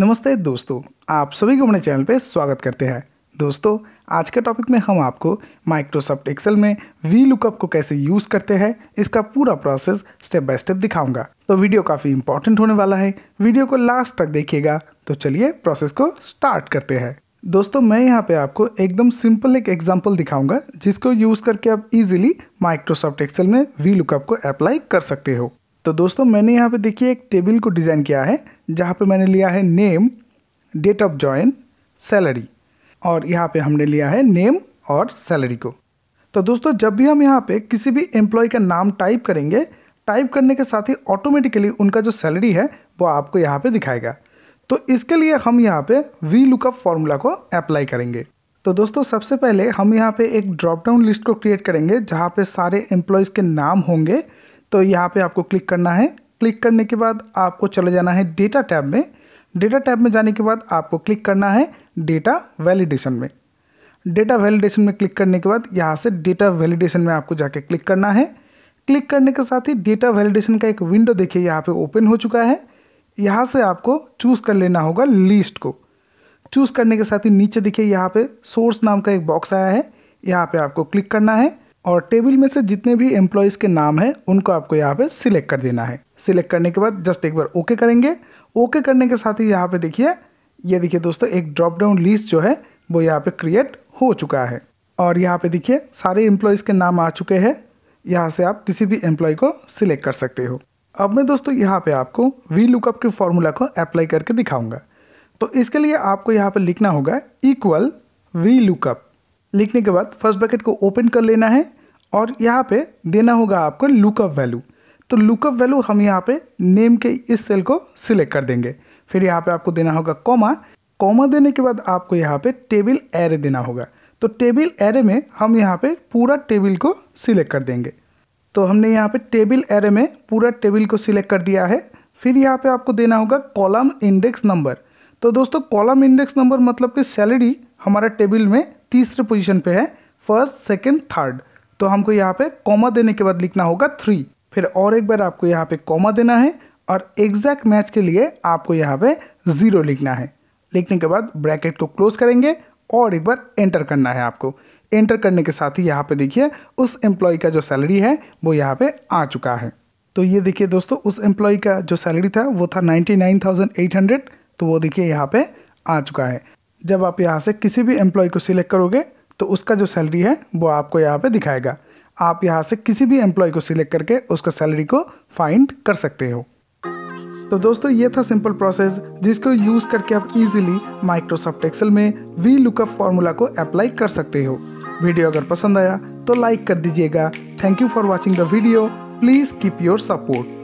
नमस्ते दोस्तों आप सभी को अपने चैनल पर स्वागत करते हैं दोस्तों आज के टॉपिक में हम आपको माइक्रोसॉफ्ट एक्सेल में वी लुकअप को कैसे यूज़ करते हैं इसका पूरा प्रोसेस स्टेप बाय स्टेप दिखाऊंगा तो वीडियो काफ़ी इंपॉर्टेंट होने वाला है वीडियो को लास्ट तक देखिएगा तो चलिए प्रोसेस को स्टार्ट करते हैं दोस्तों मैं यहाँ पे आपको एकदम सिंपल एक एग्जाम्पल दिखाऊंगा जिसको यूज़ करके आप इजिली माइक्रोसॉफ्ट एक्सेल में वी लुकअप को अप्लाई कर सकते हो तो दोस्तों मैंने यहाँ पे देखिए एक टेबल को डिज़ाइन किया है जहाँ पे मैंने लिया है name date of join salary और यहाँ पे हमने लिया है नेम और सैलरी को तो दोस्तों जब भी हम यहाँ पे किसी भी एम्प्लॉय का नाम टाइप करेंगे टाइप करने के साथ ही ऑटोमेटिकली उनका जो सैलरी है वो आपको यहाँ पे दिखाएगा तो इसके लिए हम यहाँ पे वी लुकअप फॉर्मूला को अप्लाई करेंगे तो दोस्तों सबसे पहले हम यहाँ पे एक ड्रॉप डाउन लिस्ट को क्रिएट करेंगे जहाँ पे सारे एम्प्लॉयज़ के नाम होंगे तो यहाँ पे आपको क्लिक करना है क्लिक करने के बाद आपको चले जाना है डेटा टैब में डेटा टैब में जाने के बाद आपको क्लिक करना है डेटा वैलिडेशन में डेटा वैलिडेशन में क्लिक करने के बाद यहाँ से डेटा वैलिडेशन में आपको जाके क्लिक करना है क्लिक करने के साथ ही डेटा वैलिडेशन का एक विंडो देखिए यहाँ पे ओपन हो चुका है यहाँ से आपको चूज़ कर लेना होगा लिस्ट को चूज़ करने के साथ ही नीचे देखिए यहाँ पे सोर्स नाम का एक बॉक्स आया है यहाँ पे आपको क्लिक करना है और टेबल में से जितने भी एम्प्लॉयज़ के नाम हैं उनको आपको यहाँ पे सिलेक्ट कर देना है सिलेक्ट करने के बाद जस्ट एक बार ओके करेंगे ओके करने के साथ ही यहाँ पे देखिए ये देखिए दोस्तों एक ड्रॉप डाउन लिस्ट जो है वो यहाँ पे क्रिएट हो चुका है और यहाँ पे देखिए सारे एम्प्लॉयज़ के नाम आ चुके हैं यहाँ से आप किसी भी एम्प्लॉय को सिलेक्ट कर सकते हो अब मैं दोस्तों यहाँ पे आपको वी लुकअप के फॉर्मूला को अप्लाई करके दिखाऊंगा तो इसके लिए आपको यहाँ पर लिखना होगा इक्वल वी लुकअप लिखने के बाद फर्स्ट ब्रैकेट को ओपन कर लेना है और यहाँ पे देना होगा आपको लुकअप वैल्यू तो लुकअप वैल्यू हम यहाँ पे नेम के इस सेल को सिलेक्ट कर देंगे फिर यहाँ पे आपको देना होगा कॉमा कॉमा देने के बाद आपको यहाँ पे टेबल एरे देना होगा तो टेबल एरे में हम यहाँ पे पूरा टेबल को सिलेक्ट कर देंगे तो हमने यहाँ पे टेबल एरे में पूरा टेबल को सिलेक्ट कर दिया है फिर यहाँ पे आपको देना होगा कॉलम इंडेक्स नंबर तो दोस्तों कॉलम इंडेक्स नंबर मतलब कि सैलरी हमारा टेबल में तीसरे पोजीशन पे है फर्स्ट सेकेंड थर्ड तो हमको यहाँ पे कॉमा देने के बाद लिखना होगा थ्री फिर और एक बार आपको यहाँ पे कॉमा देना है और एग्जैक्ट मैच के लिए आपको यहाँ पे ज़ीरो लिखना है लिखने के बाद ब्रैकेट को क्लोज करेंगे और एक बार एंटर करना है आपको एंटर करने के साथ ही यहाँ पे देखिए उस एम्प्लॉय का जो सैलरी है वो यहाँ पे आ चुका है तो ये देखिए दोस्तों उस एम्प्लॉय का जो सैलरी था वो था 99,800 तो वो देखिए यहाँ पे आ चुका है जब आप यहाँ से किसी भी एम्प्लॉय को सिलेक्ट करोगे तो उसका जो सैलरी है वो आपको यहाँ पे दिखाएगा आप यहाँ से किसी भी एम्प्लॉय को सिलेक्ट करके उसका सैलरी को फाइंड कर सकते हो तो दोस्तों ये था सिंपल प्रोसेस जिसको यूज़ करके आप इजीली माइक्रोसॉफ्ट एक्सेल में वी लुकअप फार्मूला को अप्लाई कर सकते हो वीडियो अगर पसंद आया तो लाइक कर दीजिएगा thank you for watching the video please keep your support